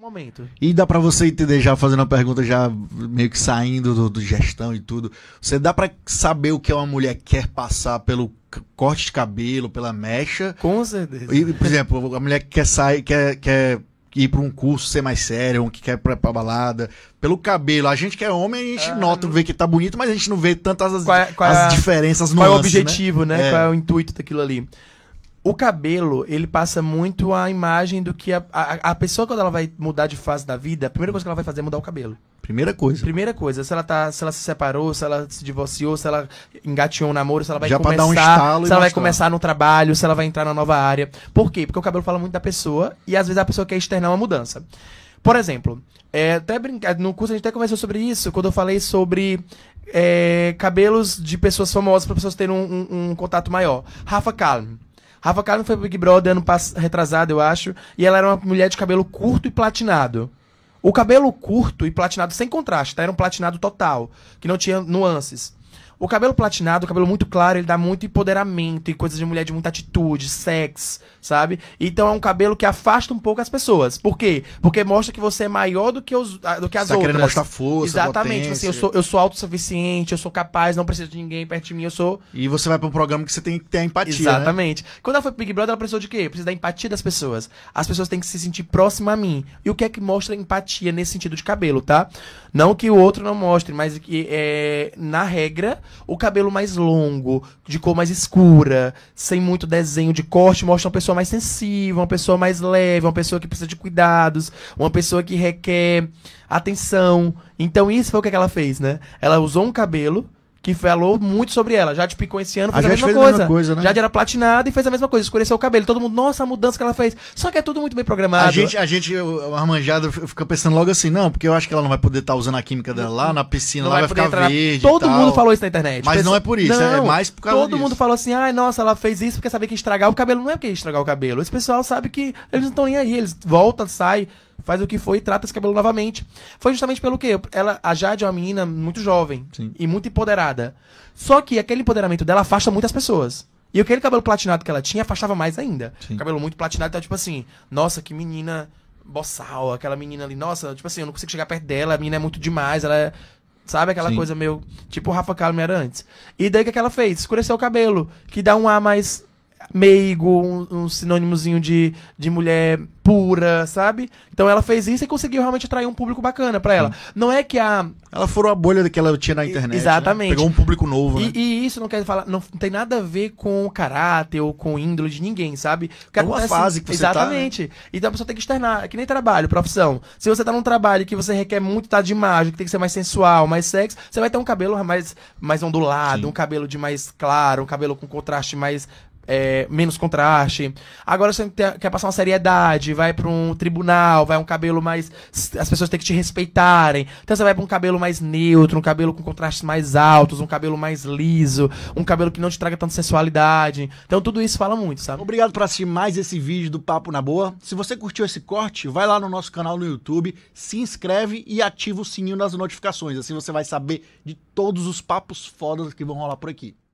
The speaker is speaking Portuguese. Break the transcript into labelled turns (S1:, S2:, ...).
S1: momento.
S2: E dá para você entender, já fazendo a pergunta, já meio que saindo do, do gestão e tudo, você dá para saber o que uma mulher quer passar pelo corte de cabelo, pela mecha? Com certeza. E, por exemplo, a mulher quer sair, quer, quer ir para um curso ser mais sério, um que quer pra, balada. Pelo cabelo, a gente que é homem, a gente ah, nota, não... vê que tá bonito, mas a gente não vê tantas as, qual é, qual as é diferenças no Qual é o né? objetivo, né? né? É. Qual é o intuito daquilo ali o cabelo, ele passa muito a
S1: imagem do que a, a, a pessoa, quando ela vai mudar de fase da vida, a primeira coisa que ela vai fazer é mudar o cabelo. Primeira coisa. Primeira coisa. Se ela, tá, se ela se separou, se ela se divorciou, se ela engateou um namoro, se ela vai Já começar. Dar um estalo se ela vai começar no trabalho, se ela vai entrar na nova área. Por quê? Porque o cabelo fala muito da pessoa e às vezes a pessoa quer externar uma mudança. Por exemplo, é, até brincar no curso a gente até conversou sobre isso, quando eu falei sobre é, cabelos de pessoas famosas para pessoas terem um, um, um contato maior. Rafa Kalm. Rafa Kalimann foi pro Big Brother ano passado, retrasado, eu acho, e ela era uma mulher de cabelo curto e platinado. O cabelo curto e platinado sem contraste, tá? Era um platinado total, que não tinha nuances. O cabelo platinado, o cabelo muito claro, ele dá muito empoderamento e coisas de mulher de muita atitude, sexo, sabe? Então é um cabelo que afasta um pouco as pessoas. Por quê? Porque mostra que você é maior do que, os, do que as você tá outras. mostrar força, Exatamente. Assim, eu sou, eu sou autossuficiente, eu sou capaz, não preciso de ninguém perto de mim, eu sou.
S2: E você vai para um programa que você tem que ter a empatia. Né? Exatamente.
S1: Né? Quando ela foi pro Big Brother, ela precisou de quê? Precisa da empatia das pessoas. As pessoas têm que se sentir próximas a mim. E o que é que mostra empatia nesse sentido de cabelo, tá? Não que o outro não mostre, mas que é, na regra o cabelo mais longo, de cor mais escura, sem muito desenho de corte, mostra uma pessoa mais sensível, uma pessoa mais leve, uma pessoa que precisa de cuidados, uma pessoa que requer atenção. Então isso foi o que, é ela fez, né? Ela usou um cabelo que falou muito sobre ela. te tipo, picou esse ano fez a, a mesma, fez coisa. já coisa. Né? era platinada e fez a mesma coisa, escureceu o cabelo. Todo mundo, nossa, a mudança que ela fez. Só que é tudo muito bem programado. A gente, a
S2: gente armanjado, fica pensando logo assim, não, porque eu acho que ela não vai poder estar tá usando a química dela lá na piscina, não ela vai, vai ficar verde. Todo mundo falou
S1: isso na internet. Mas Pensa... não é por isso, é não, é mais por causa Todo disso. mundo falou assim, ai, nossa, ela fez isso porque sabia que estragar o cabelo. Não é porque estragar o cabelo. Esse pessoal sabe que eles não estão nem aí, eles voltam, saem faz o que foi e trata esse cabelo novamente. Foi justamente pelo quê? Ela, a Jade é uma menina muito jovem Sim. e muito empoderada. Só que aquele empoderamento dela afasta muitas pessoas. E aquele cabelo platinado que ela tinha afastava mais ainda. Sim. Cabelo muito platinado, então tipo assim, nossa, que menina boçal, aquela menina ali, nossa, tipo assim, eu não consigo chegar perto dela, a menina é muito demais, ela é Sabe aquela Sim. coisa meio. Tipo o Rafa Kalmer antes. E daí o que, é que ela fez? Escureceu o cabelo, que dá um ar mais meigo, um, um sinônimozinho de, de mulher pura, sabe? Então ela fez isso e conseguiu realmente atrair um público bacana para ela. Não é que
S2: a. Ela furou a bolha que ela tinha na internet. Né? Exatamente. Né? Pegou um público novo. Né?
S1: E, isso não quer falar. Não tem nada a ver com caráter ou com índole de ninguém, sabe? é uma fase que você Exatamente. Tá, né? Então a pessoa tem que externar. É que nem trabalho, profissão. Se você tá num trabalho que você requer muito tá de imagem, que tem que ser mais sensual, mais sexy, você vai ter um cabelo mais, mais ondulado, Sim. um cabelo de mais claro, um cabelo com contraste mais é, menos contraste. Agora você quer, passar uma seriedade, vai para um tribunal, vai um cabelo mais. As pessoas têm que te respeitarem. Então você vai para um cabelo mais neutro, um cabelo com contrastes mais altos, um cabelo mais liso, um cabelo que não te
S2: traga tanta sensualidade. Então tudo isso fala muito, sabe? Obrigado por assistir mais esse vídeo do Papo na Boa. Se você curtiu esse corte, vai lá no nosso canal no YouTube, se inscreve e ativa o sininho das notificações. Assim você vai saber de todos os papos fodas que vão rolar por aqui.